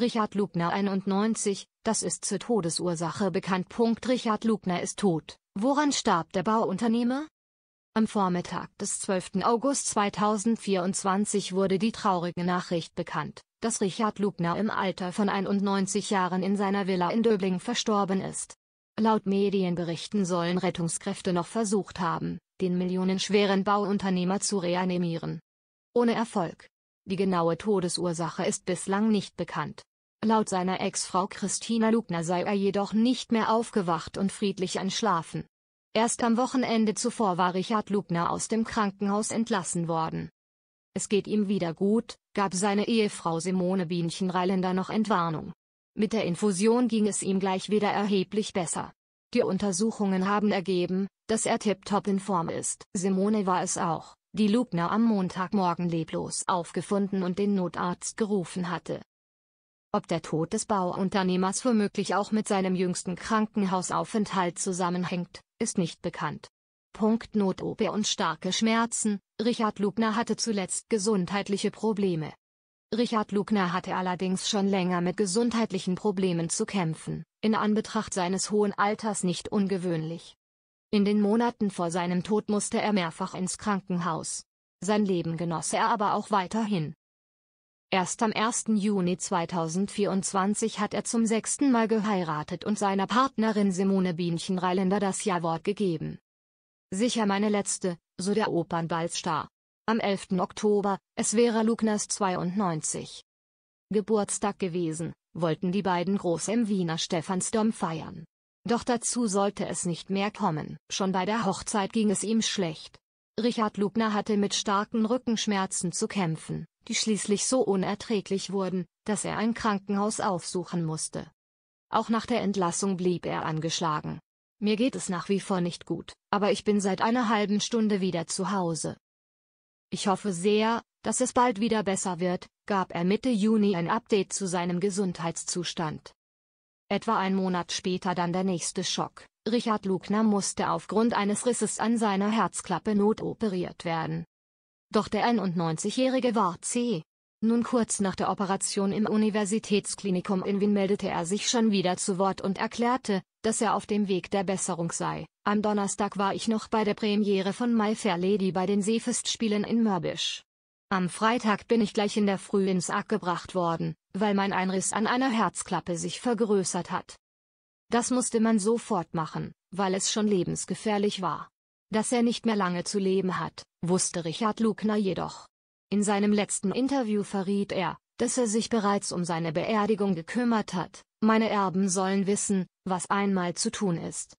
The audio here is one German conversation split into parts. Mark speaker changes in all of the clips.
Speaker 1: Richard Lugner 91, das ist zur Todesursache bekannt. Richard Lugner ist tot. Woran starb der Bauunternehmer? Am Vormittag des 12. August 2024 wurde die traurige Nachricht bekannt, dass Richard Lugner im Alter von 91 Jahren in seiner Villa in Döbling verstorben ist. Laut Medienberichten sollen Rettungskräfte noch versucht haben, den millionenschweren Bauunternehmer zu reanimieren. Ohne Erfolg. Die genaue Todesursache ist bislang nicht bekannt. Laut seiner Ex-Frau Christina Lugner sei er jedoch nicht mehr aufgewacht und friedlich einschlafen. Erst am Wochenende zuvor war Richard Lugner aus dem Krankenhaus entlassen worden. Es geht ihm wieder gut, gab seine Ehefrau Simone Bienchen-Reiländer noch Entwarnung. Mit der Infusion ging es ihm gleich wieder erheblich besser. Die Untersuchungen haben ergeben, dass er tiptop in Form ist. Simone war es auch, die Lugner am Montagmorgen leblos aufgefunden und den Notarzt gerufen hatte ob der Tod des Bauunternehmers womöglich auch mit seinem jüngsten Krankenhausaufenthalt zusammenhängt, ist nicht bekannt. Punkt Notope und starke Schmerzen. Richard Lugner hatte zuletzt gesundheitliche Probleme. Richard Lugner hatte allerdings schon länger mit gesundheitlichen Problemen zu kämpfen, in Anbetracht seines hohen Alters nicht ungewöhnlich. In den Monaten vor seinem Tod musste er mehrfach ins Krankenhaus. Sein Leben genoss er aber auch weiterhin. Erst am 1. Juni 2024 hat er zum sechsten Mal geheiratet und seiner Partnerin Simone Bienchen-Reiländer das Ja-Wort gegeben. Sicher meine letzte, so der Opernballstar. Am 11. Oktober, es wäre Lugners 92. Geburtstag gewesen, wollten die beiden groß im Wiener Stephansdom feiern. Doch dazu sollte es nicht mehr kommen. Schon bei der Hochzeit ging es ihm schlecht. Richard Lugner hatte mit starken Rückenschmerzen zu kämpfen die schließlich so unerträglich wurden, dass er ein Krankenhaus aufsuchen musste. Auch nach der Entlassung blieb er angeschlagen. Mir geht es nach wie vor nicht gut, aber ich bin seit einer halben Stunde wieder zu Hause. Ich hoffe sehr, dass es bald wieder besser wird, gab er Mitte Juni ein Update zu seinem Gesundheitszustand. Etwa ein Monat später dann der nächste Schock. Richard Lugner musste aufgrund eines Risses an seiner Herzklappe notoperiert werden. Doch der 91-Jährige war C. Nun kurz nach der Operation im Universitätsklinikum in Wien meldete er sich schon wieder zu Wort und erklärte, dass er auf dem Weg der Besserung sei. Am Donnerstag war ich noch bei der Premiere von My Fair Lady bei den Seefestspielen in Mörbisch. Am Freitag bin ich gleich in der Früh ins Ack gebracht worden, weil mein Einriss an einer Herzklappe sich vergrößert hat. Das musste man sofort machen, weil es schon lebensgefährlich war. Dass er nicht mehr lange zu leben hat, wusste Richard Lugner jedoch. In seinem letzten Interview verriet er, dass er sich bereits um seine Beerdigung gekümmert hat. Meine Erben sollen wissen, was einmal zu tun ist.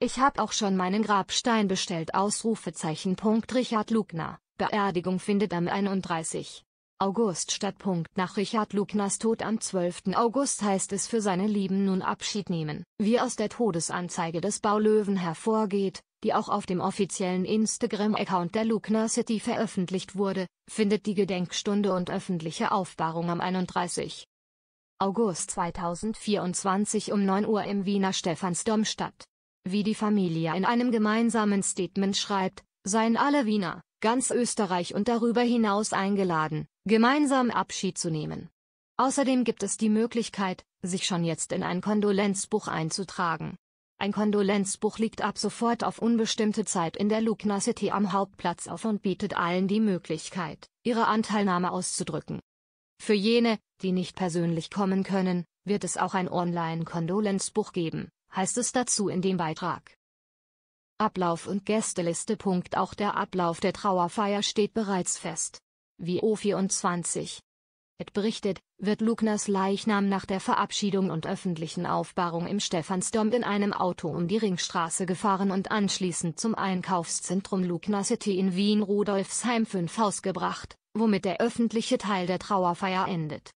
Speaker 1: Ich habe auch schon meinen Grabstein bestellt. Ausrufezeichen. Richard Lugner. Beerdigung findet am 31. August Stadtpunkt nach Richard Lugnas Tod am 12. August heißt es für seine Lieben nun Abschied nehmen. Wie aus der Todesanzeige des Baulöwen hervorgeht, die auch auf dem offiziellen Instagram-Account der Lugner City veröffentlicht wurde, findet die Gedenkstunde und öffentliche Aufbahrung am 31. August 2024 um 9 Uhr im Wiener Stephansdom statt. Wie die Familie in einem gemeinsamen Statement schreibt, seien alle Wiener, ganz Österreich und darüber hinaus eingeladen, gemeinsam Abschied zu nehmen. Außerdem gibt es die Möglichkeit, sich schon jetzt in ein Kondolenzbuch einzutragen. Ein Kondolenzbuch liegt ab sofort auf unbestimmte Zeit in der Lugna City am Hauptplatz auf und bietet allen die Möglichkeit, ihre Anteilnahme auszudrücken. Für jene, die nicht persönlich kommen können, wird es auch ein Online-Kondolenzbuch geben, heißt es dazu in dem Beitrag. Ablauf und Gästeliste. Auch der Ablauf der Trauerfeier steht bereits fest. Wie O24 Et berichtet, wird Lugners Leichnam nach der Verabschiedung und öffentlichen Aufbahrung im Stephansdom in einem Auto um die Ringstraße gefahren und anschließend zum Einkaufszentrum Lugner City in Wien Rudolfsheim 5 Haus gebracht, womit der öffentliche Teil der Trauerfeier endet.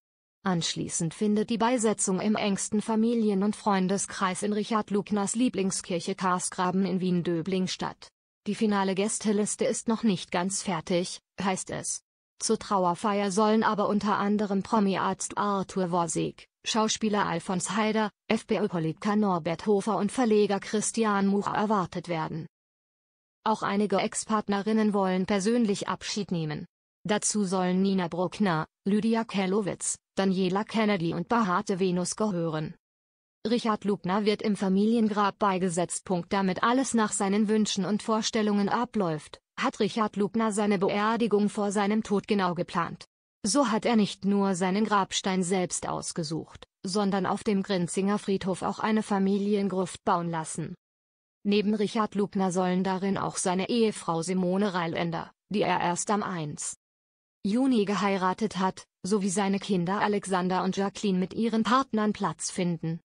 Speaker 1: Anschließend findet die Beisetzung im engsten Familien- und Freundeskreis in Richard Lugners Lieblingskirche Karsgraben in Wien-Döbling statt. Die finale Gästeliste ist noch nicht ganz fertig, heißt es. Zur Trauerfeier sollen aber unter anderem Promi-Arzt Arthur Worsig, Schauspieler Alfons Haider, FPÖ-Politiker Norbert Hofer und Verleger Christian Much erwartet werden. Auch einige Ex-Partnerinnen wollen persönlich Abschied nehmen. Dazu sollen Nina Bruckner, Lydia Kellowitz, Daniela Kennedy und Bahate Venus gehören. Richard Lugner wird im Familiengrab beigesetzt. Damit alles nach seinen Wünschen und Vorstellungen abläuft hat Richard Lugner seine Beerdigung vor seinem Tod genau geplant. So hat er nicht nur seinen Grabstein selbst ausgesucht, sondern auf dem Grinzinger Friedhof auch eine Familiengruft bauen lassen. Neben Richard Lugner sollen darin auch seine Ehefrau Simone Reilender, die er erst am 1. Juni geheiratet hat, sowie seine Kinder Alexander und Jacqueline mit ihren Partnern Platz finden.